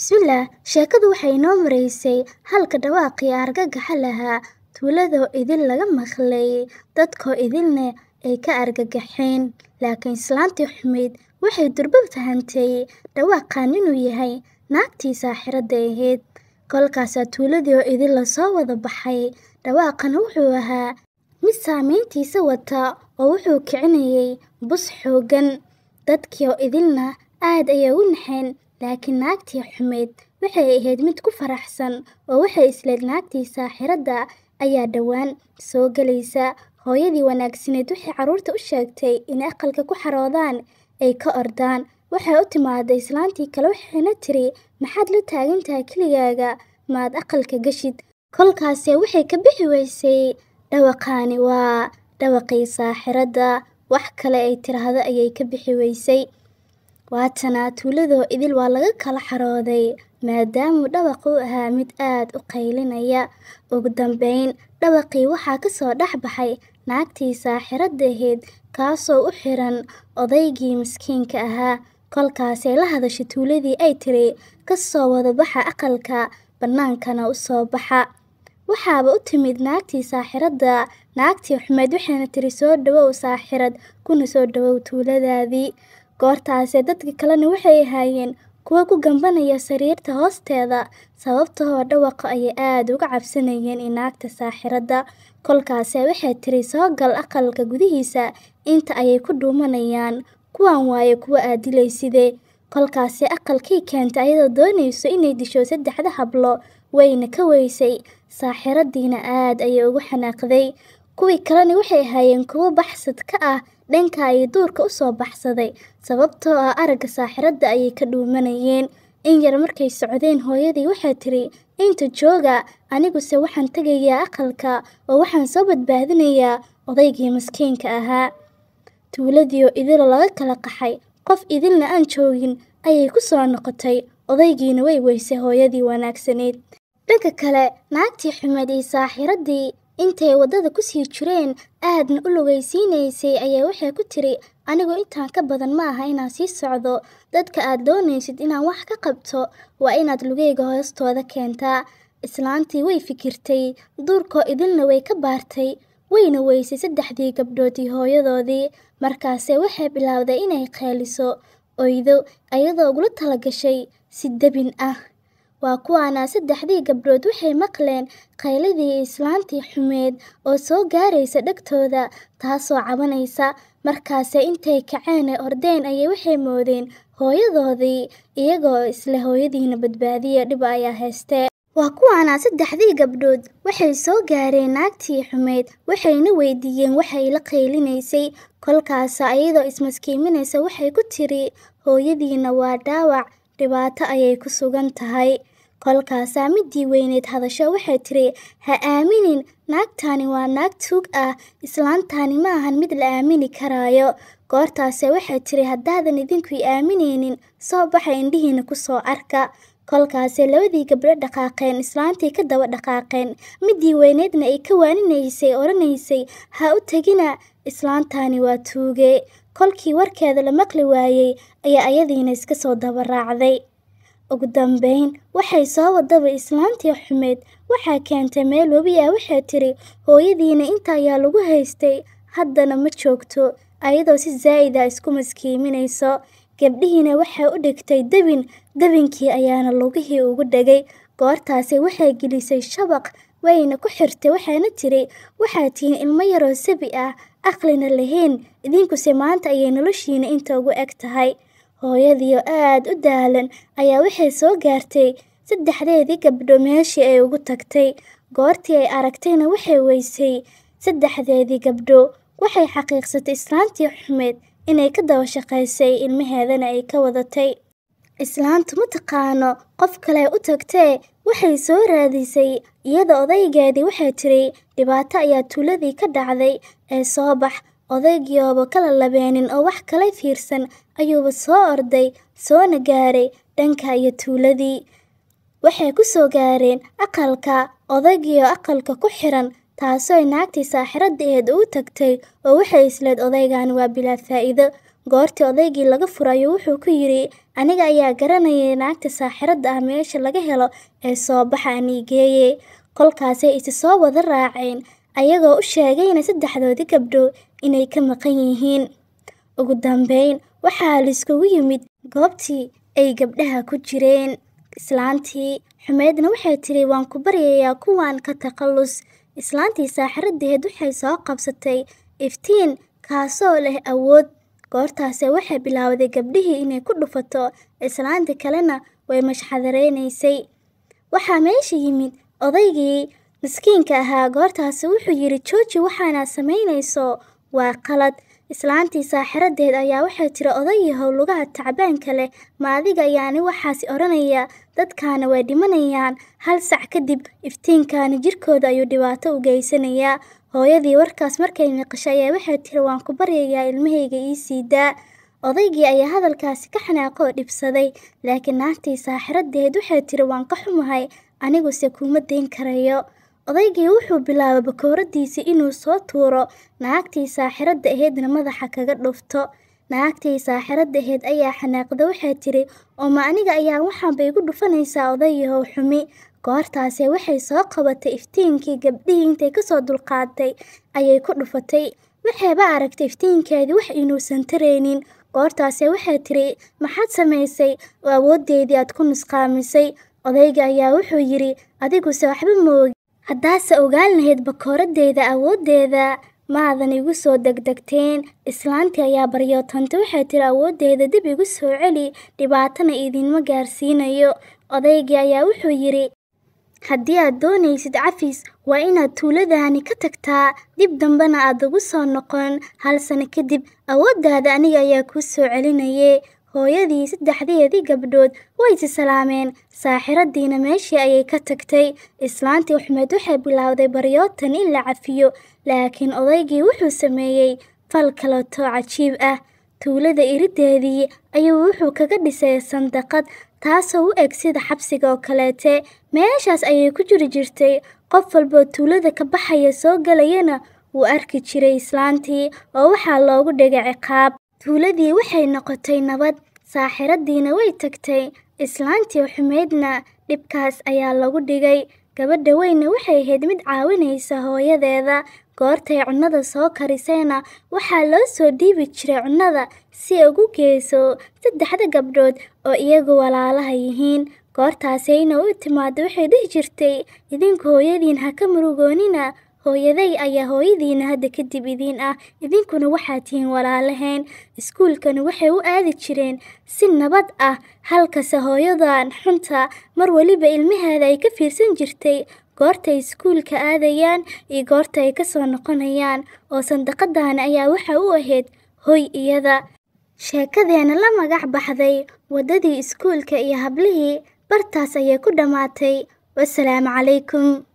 bismillaah sheekadu waxay inoo maraysay halka dhawaaqii iyo argagaxa lahaa tuuladoo idin laga maqlay dadkoo idinna ay ka argagaxeen laakiin islaantii xumayd waxay durbab fahantay dhawaaqan inuu yahay naagtii saaxiradda ahayd kolkaasaa tuuladii oo idin lasoo wada baxay dhawaaqana wuxuu ahaa mid saameyntiisa wata oo wuxuu kicinayay bus xooggan dadkii oo idinna aad ayay u naxeen laakiin naagtii xumayd waxay ahayd mid ku faraxsan oo waxay isleed naagtii saaxiradda ayaa dhowaan soo gelaysa hooyadii wanaagsaneed waxay caruurta u sheegtay in aqalka ku xaroodaan ay ka ordaan waxay u timaaday islaantii kale waxayna tiri maxaad la taagan keligaaga maad aqalka geshid kolkaase waxay ka bixi weysay dhawaqaani waa dhawaqii saaxiradda wax kale ay tiraahdo ayay ka bixi weysay waatanaa tuuladoo idil waa laga kala xarooday maadaamuu dhabaq u ahaa mid aad u qaylinaya ugu dambeyn dhabaqii waxaa ka soo dhex baxay naagtii saaxiradda ahayd kaasoo u xiran odaygii miskiinka ahaa kolkaasay la hadashay tuuladii ay tiri ka soo wada baxa aqalka bannaankana u soo baxa waxaaba u timid naagtii saaxiradda naagtii xumeed waxayna tiri soo dhowow saaxirad kuna soo dhowow tuuladaadii Goortaase dadka kalena waxay ahaayeen kuwa ku gambanaya sariirta hoosteeda sababtoo ah dhawaqa ayay aada uga cabsanayeen inaagta saaxiradda. Kolkaase waxay tiri soo gal aqalka gudihiisa inta ayay ku dhuumanayaan. Kuwaan waaye kuwa aad dilayside. Kolkaase aqalkii keentay ayadoo doonayso inay disho saddexda hablo wayna ka weysay. saaxiradiina aad ayay ugu xanaaqday kuwii kalena waxay ahaayeen kuwo baxsad ka ah dhanka ay duurka u soo baxsaday sababtoo ah aragga saaxiradda ayay ka dhuumanayeen in yar markay socdeen hooyadii waxaa tiri inta jooga aniguse waxaan tegayaa aqalka oo waxaan soo badbaadinayaa odaygii maskiinka ahaa oo idila laga kala qaxay qof idilna aan joogin ayay ku soo noqotay odaygiina way weysay hooyadii wanaagsanayd dhanka kale naagtii xumed iyo saaxiraddii intay waddada ku sii jireen aadna u lugaysiinaysay ayaa waxay ku tiri anigu intaan ka badan ma aha inaan sii socdo dadka aad doonaysid inaan wax ka qabto waa inaad lugeyga hoostooda keentaa islaantii way fikirtay duurkoo idilna way ka baartay wayna weysay saddexdii gabdhoodii hooyadoodii markaase waxay bilaawday inay kheeliso oydo iyadoo ugula talagashay si debin ah Waa kuwaana saddexdii gabdhood waxay maqleen qayladii islaantii xumeed oo soo gaaraysa dhegtooda taasoo cabanaysa. Markaase intay kaceen ee ordeen ayay waxay moodeen hooyadoodii iyagoo isla hooyadiina badbaadiya dhib ayaa heystee. Waa kuwaana saddexdii gabdhood waxay soo gaareen naagtii xumeed waxayna weydiiyeen waxay la qaylinaysay kolkaasa iyadoo ismaskiiminaysa waxay ku tiri hooyadiina waa dhaawac dhibaato ayay ku sugan tahay kolkaasaa saamidii weyneed hadasho waxay tiri ha aaminin naagtaani waa naag tuug ah islaantaani ma ahan mid la aamini karaayo. Goortaase waxay tiri haddaadan idinku i aaminaynin soo baxa indhihiina ku soo arka. kolkaase labadii gabdho dhaqaaqeen islaantii ka daba dhaqaaqeen midii weyneedna ay ka waaninaysay odhanaysay ha u tegina islaantani waa tuuge kolkii warkeeda la maqli waayey ayaa ayadiina iska soo daba raacday Ugu dambeyn, waxay soo wadaba islaantii xumeed waxaa keentay meel webi ah waxay tiri hooyadiina inta ayaa lagu haystay haddana ma joogto ayadoo si zaa'id ah isku maskiiminayso gabdhihiina waxay u dhigtay debin debinkii ayaana lugihii ugu dhegay goortaasi waxay gelisay shabaq wayna ku xirtay waxaana tiri waxaad tihiin ilmo yaroo sabi ah aqlina lahayn idinkuse maanta ayay noloshiina inta ugu eg tahay Hooyadii oo aad u daalan ayaa waxay soo gaartay saddexdeedii gabdho meeshii ay ugu tagtay. Goortii ay aragtayna waxay weysay. Saddexdeedii gabdho waxay xaqiiqsatay islaantii xumeyd inay ka daba shaqaysay, ilmaheedana ay ka wadatay. Islaantu ma taqaano qof kale u tagtee waxay soo raadisay iyada odaygeedii waxay tiri dhibaato ayaa tuuladii ka dhacday ee soo bax odaygiyooba kala labeenin oo wax kale fiirsan ayuuba soo orday soona gaaray dhanka iyo tuuladii waxay ku soo gaareen aqalka odagiyo aqalka ku xiran taasooy naagtii eed ugu tagtay oo waxay isleed odaygan waa bilaa faa'iido goortii odaygii laga furayo wuxuu ku yidhi aniga ayaa garanayay naagta saaxiradda ah meesha laga helo ee soo baxa aniigeeye kolkaasay isi soo wada raaceen ayagoo u sheegayna saddexdoodii gabdhow inay ka maqan yihiin ugu dambeyn waxaa laiskugu yimid goobtii ay gabdhaha ku jireen islaantii xumeydna waxay tidhi waan ku baryayaa kuwan ka takallus islaantii saaxiradeed waxay soo qabsatay iftiin kaasoo leh awood goortaase waxay bilaawday gabdhihii inay ku dhufato islaanti kalena way mashxadareynaysay waxaa meesha yimid odaygii miskiinka ahaa goortaasi wuxuu yidhi jooji waxaanaa samaynayso waa qalad Islaantii saaxiradeed ayaa waxay tiri odayahow lugaha tacbaanka leh ma adiga ayaani waxaasi odhanaya dadkaana way dhimanayaan. Hal sac kadib iftiinkaani jirkooda ayuu dhibaato u geysanayaa. Hooyadii warkaas markay maqashay ayaa waxay tiri waan ku baryayaa ilmahayga ii siidaa Odaygii ayaa hadalkaasi ka xanaaqo oo dhibsaday, laakiin naantii saaxiradeed waxay tiri waan ka xumahay, aniguse kuuma dayn karayo. Odaygii wuxuu bilaabay bakooradiisii inuu soo tuuro naagtii saaxiradda ahaydna madaxa kaga dhufto. Naagtii saaxiradda ahayd ayaa xanaaqda waxaa tiri, Oma aniga ayaa waxaanba igu dhufanaysaa odayahow xumi. goortaase waxay soo qabatay iftiinkii gabdhihii intay kasoo dulqaatay ayay ku dhufatay. Waxayba aragtay iftiinkeedii wax inuusan taraynin. goortaase waxaa tiri, Maxaad samaysay? Oo awooddeydii aad ku nusqaamisay. Odayga ayaa wuxuu yiri, Adiguse waxba moogi haddaase ogaan lahayd bakooraddeeda awooddeeda maadan igu soo degdegteen islaantii ayaa baryootanta waxay tiri awooddeeda dib igu soo celi dhibaatana idinma gaarsiinayo odaygii ayaa wuxuu yidhi haddii aad doonaysid cafis waa inaad tuuladaani ka tagtaa dib dambena aad ugu soo noqon hal sano kadib awooddaada aniga ayaa kuu soo celinayay hooyadii saddexdeedii gabdhood way is salaameen saaxiradiina meeshii ayay ka tagtay islaantii axmed waxay bilowday baryootan in la cafiyo laakiin odaygii wuxuu sameeyey fal kaleetoo cajiib ah tuulada irideedii ayuu wuxuu kaga dhisay sandaqad taasoo u eg sida xabsiga oo kaleete meeshaas ayay ku jiri jirtay qof walboo tuulada ka baxaya soo gelayana wuu arki jiray islaantii oo waxaa loogu dhigay ciqaab tuuladii waxay noqotay nabad saaxiradiina way tagtay islaantii xumaydna dhibkaas ayaa lagu dhigay gabadha weyne waxay ahayd mid caawinaysa hooyadeeda goortay cunnada soo karisayna waxaa loo soo dhiibi jiray cunnada si ugu geeso saddexda gabdhood oo iyagu walaalaha yihiin goortaasayna u timaada waxay dhihi jirtay idinku hooyadiin ha ka murugoonina Hooyaday ayaa hooyadiina hadda kadib idiin ah, idinkuna waxaa tihiin walaalaheen. Iskuulkana waxay u aadi jireen si nabad ah, halkase hooyadan xunta mar weliba ilmaheeda ay ka fiirsan jirtay goorta iskuulka aadayaan iyo goorta ay kasoo noqonayaan, oo sandaqadan ayaa waxa u ahayd hoy iyada. Sheekadeena la magac baxday waddadii iskuulka iyo hablihii, bartaas ayay ku dhammaatay. wasalaamu calaykum.